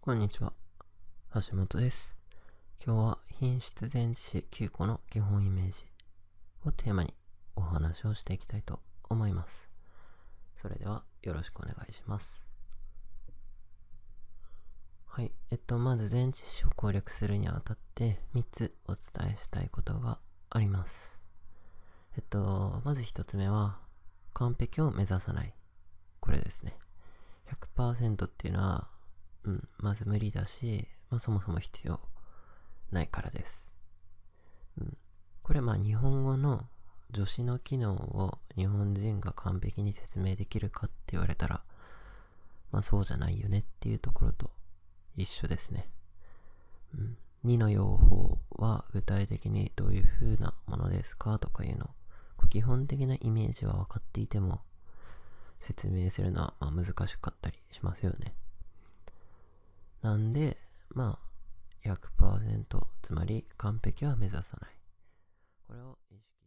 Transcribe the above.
こんにちは。橋本です。今日は品質前置詞9個の基本イメージをテーマにお話をしていきたいと思います。それではよろしくお願いします。はい。えっと、まず前置詞を攻略するにあたって3つお伝えしたいことがあります。えっと、まず1つ目は完璧を目指さない。これですね。100%っていうのはうん、まず無理だし、まあ、そもそも必要ないからです。うん、これはまあ日本語の助詞の機能を日本人が完璧に説明できるかって言われたら、まあそうじゃないよねっていうところと一緒ですね。うん、2の用法は具体的にどういう風なものですかとかいうの、基本的なイメージは分かっていても説明するのはま難しかったりしますよね。なんで、まあ、100%、つまり完璧は目指さない。これを意識